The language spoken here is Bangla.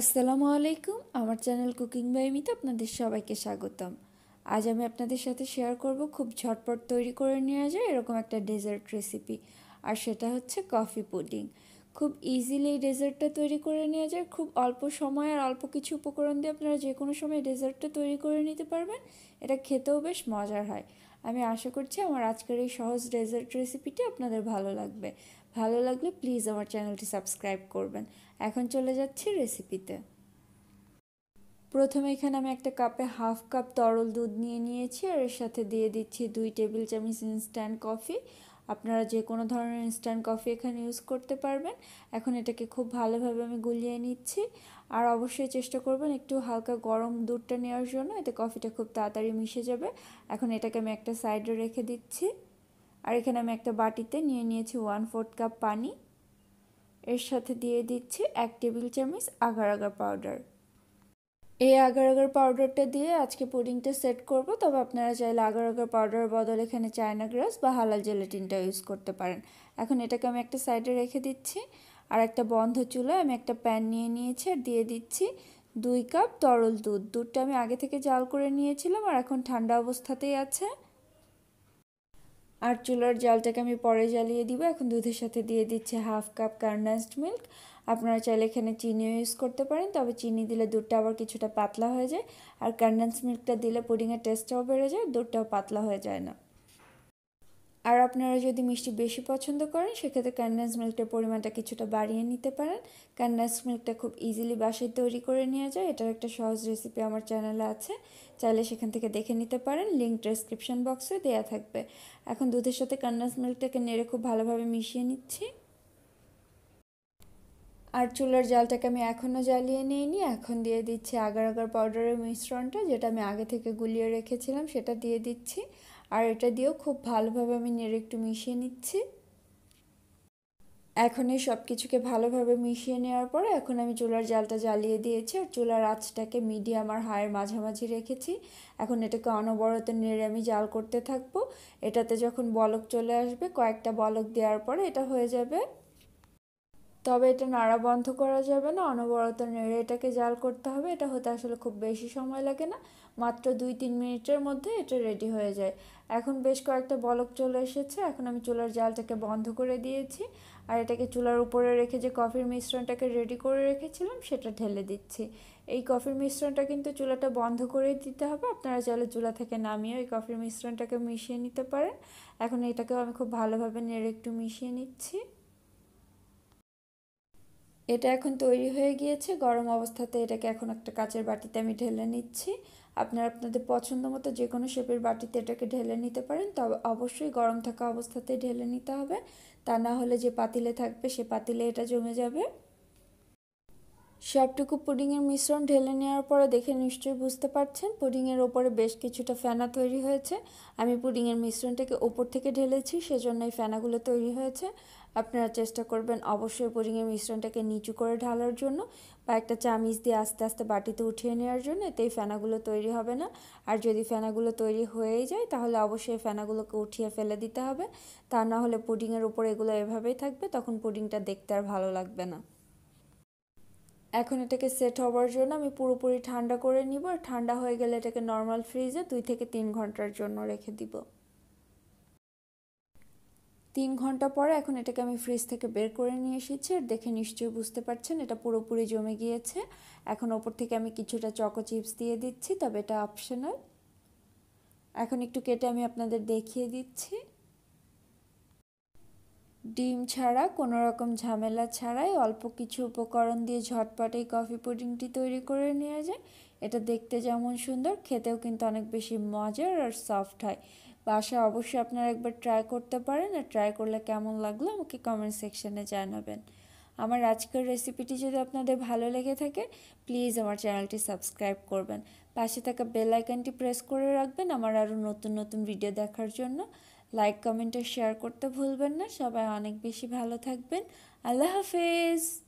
আসসালামু আলাইকুম আমার চ্যানেল কুকিং বাই মিতে আপনাদের সবাইকে স্বাগতম আজ আমি আপনাদের সাথে শেয়ার করব খুব ঝটপট তৈরি করে নেওয়া যায় এরকম একটা ডেজার্ট রেসিপি আর সেটা হচ্ছে কফি পুডিং খুব ইজিলি এই ডেজার্টটা তৈরি করে নেওয়া যায় খুব অল্প সময় আর অল্প কিছু উপকরণ দিয়ে আপনারা যে কোনো সময় ডেজার্টটা তৈরি করে নিতে পারবেন এটা খেতেও বেশ মজার হয় আমি আশা করছি আমার আজকের এই সহজ ডেজার্ট রেসিপিটি আপনাদের ভালো লাগবে ভালো লাগলে প্লিজ আমার চ্যানেলটি সাবস্ক্রাইব করবেন এখন চলে যাচ্ছি রেসিপিতে প্রথমে এখানে আমি একটা কাপে হাফ কাপ তরল দুধ নিয়ে নিয়েছি আর এর সাথে দিয়ে দিচ্ছি দুই টেবিল চামচ ইনস্ট্যান্ট কফি আপনারা যে কোনো ধরনের ইনস্ট্যান্ট কফি এখানে ইউজ করতে পারবেন এখন এটাকে খুব ভালোভাবে আমি গুলিয়ে নিচ্ছি আর অবশ্যই চেষ্টা করবেন একটু হালকা গরম দুধটা নেওয়ার জন্য এতে কফিটা খুব তাড়াতাড়ি মিশে যাবে এখন এটাকে আমি একটা সাইডে রেখে দিচ্ছি আর এখানে আমি একটা বাটিতে নিয়ে নিয়েছি ওয়ান ফোর্থ কাপ পানি এর সাথে দিয়ে দিচ্ছি এক টেবিল চামচ আগার আগার পাউডার এই আগার আগার পাউডারটা দিয়ে আজকে পুডিংটা সেট করব তবে আপনারা চাইলে আগার আগার পাউডারের বদলে এখানে চায়না গ্রাস বা হালাল জেলেটিনটা ইউজ করতে পারেন এখন এটাকে আমি একটা সাইডে রেখে দিচ্ছি আর একটা বন্ধ চুলায় আমি একটা প্যান নিয়ে নিয়েছি আর দিয়ে দিচ্ছি দুই কাপ তরল দুধ দুধটা আমি আগে থেকে জাল করে নিয়েছিলাম আর এখন ঠান্ডা অবস্থাতেই আছে আর চুলার জালটাকে আমি পরে জ্বালিয়ে দিব এখন দুধের সাথে দিয়ে দিচ্ছে হাফ কাপ কার্নাসড মিল্ক আপনারা চাইলে এখানে চিনিও ইউজ করতে পারেন তবে চিনি দিলে দুধটা আবার কিছুটা পাতলা হয়ে যায় আর কার্নাস মিল্কটা দিলে পুডিংয়ের টেস্টটাও বেড়ে যায় দুধটাও পাতলা হয়ে যায় না আর আপনারা যদি মিষ্টি বেশি পছন্দ করেন সেক্ষেত্রে ক্যান্ডেন্স মিল্কটার পরিমাণটা কিছুটা বাড়িয়ে নিতে পারেন ক্যান্ডেন্স মিল্কটা খুব ইজিলি বাসায় তৈরি করে নেওয়া যায় এটার একটা সহজ রেসিপি আমার চ্যানেলে আছে চাইলে সেখান থেকে দেখে নিতে পারেন লিঙ্ক ডেসক্রিপশন বক্সে দেওয়া থাকবে এখন দুধের সাথে ক্যান্ডেন্স মিল্কটাকে নেড়ে খুব ভালোভাবে মিশিয়ে নিচ্ছি আর চুলার জালটাকে আমি এখনও জ্বালিয়ে নিইনি এখন দিয়ে দিচ্ছি আগার আগার পাউডারের মিশ্রণটা যেটা আমি আগে থেকে গুলিয়ে রেখেছিলাম সেটা দিয়ে দিচ্ছি আর এটা দিয়েও খুব ভালোভাবে আমি নেড়ে একটু মিশিয়ে নিচ্ছি এখন এই সব কিছুকে ভালোভাবে মিশিয়ে নেওয়ার পরে এখন আমি চুলার জালটা জ্বালিয়ে দিয়েছি আর চুলার আঁচটাকে মিডিয়াম আর হায়ের মাঝামাঝি রেখেছি এখন এটাকে অনবরত নেড়ে আমি জাল করতে থাকবো এটাতে যখন বলক চলে আসবে কয়েকটা বলক দেওয়ার পরে এটা হয়ে যাবে তবে এটা নাড়া বন্ধ করা যাবে না অনবরত নেড়ে এটাকে জাল করতে হবে এটা হতে আসলে খুব বেশি সময় লাগে না মাত্র দুই তিন মিনিটের মধ্যে এটা রেডি হয়ে যায় এখন বেশ কয়েকটা বলক চলে এসেছে এখন আমি চুলার জালটাকে বন্ধ করে দিয়েছি আর এটাকে চুলার উপরে রেখে যে কফির মিশ্রণটাকে রেডি করে রেখেছিলাম সেটা ঢেলে দিচ্ছি এই কফির মিশ্রণটা কিন্তু চুলাটা বন্ধ করে দিতে হবে আপনারা চাইলে চুলা থেকে নামিয়ে ওই কফির মিশ্রণটাকে মিশিয়ে নিতে পারেন এখন এটাকেও আমি খুব ভালোভাবে নেড়ে একটু মিশিয়ে নিচ্ছি এটা এখন তৈরি হয়ে গিয়েছে গরম অবস্থাতে এটাকে এখন একটা কাচের বাটিতে আমি ঢেলে নিচ্ছি আপনারা আপনাদের পছন্দ মতো যে কোনো শেপের বাটিতে এটাকে ঢেলে নিতে পারেন তবে অবশ্যই গরম থাকা অবস্থাতে ঢেলে নিতে হবে তা না হলে যে পাতিলে থাকবে সে পাতিলে এটা জমে যাবে সবটুকু পুডিংয়ের মিশ্রণ ঢেলে নেওয়ার পরে দেখে নিশ্চয়ই বুঝতে পারছেন পুডিংয়ের ওপরে বেশ কিছুটা ফেনা তৈরি হয়েছে আমি পুডিংয়ের মিশ্রণটাকে ওপর থেকে ঢেলেছি সেজন্য এই ফেনাগুলো তৈরি হয়েছে আপনারা চেষ্টা করবেন অবশ্যই পুডিংয়ের মিশ্রণটাকে নিচু করে ঢালার জন্য বা একটা চামিচ দিয়ে আস্তে আস্তে বাটিতে উঠিয়ে নেওয়ার জন্য এতে এই ফেনাগুলো তৈরি হবে না আর যদি ফেনাগুলো তৈরি হয়েই যায় তাহলে অবশ্যই ফেনাগুলোকে উঠিয়ে ফেলে দিতে হবে তা না হলে পুডিংয়ের উপর এগুলো এভাবেই থাকবে তখন পুডিংটা দেখতে আর ভালো লাগবে না এখন এটাকে সেট হওয়ার জন্য আমি পুরোপুরি ঠান্ডা করে নিব আর ঠান্ডা হয়ে গেলে এটাকে নর্মাল ফ্রিজে দুই থেকে তিন ঘন্টার জন্য রেখে দিব তিন ঘন্টা পরে এখন এটাকে আমি ফ্রিজ থেকে বের করে নিয়ে এসেছি আর দেখে নিশ্চয়ই বুঝতে পারছেন এটা পুরোপুরি জমে গিয়েছে এখন ওপর থেকে আমি কিছুটা চকো চিপস দিয়ে দিচ্ছি তবে এটা অপশনাল এখন একটু কেটে আমি আপনাদের দেখিয়ে দিচ্ছি ডিম ছাড়া কোনো রকম ঝামেলা ছাড়াই অল্প কিছু উপকরণ দিয়ে ঝটপটে এই কফি পুডিংটি তৈরি করে নেওয়া যায় এটা দেখতে যেমন সুন্দর খেতেও কিন্তু অনেক বেশি মজার আর সফট হয় বাসা অবশ্যই আপনারা একবার ট্রাই করতে পারেন আর ট্রাই করলে কেমন লাগলো আমাকে কমেন্ট সেকশানে জানাবেন আমার আজকের রেসিপিটি যদি আপনাদের ভালো লেগে থাকে প্লিজ আমার চ্যানেলটি সাবস্ক্রাইব করবেন পাশে থাকা বেল আইকনটি প্রেস করে রাখবেন আমার আরও নতুন নতুন ভিডিও দেখার জন্য লাইক কমেন্ট শেয়ার করতে ভুলবেন না সবাই অনেক বেশি ভালো থাকবেন আল্লাহ হাফেজ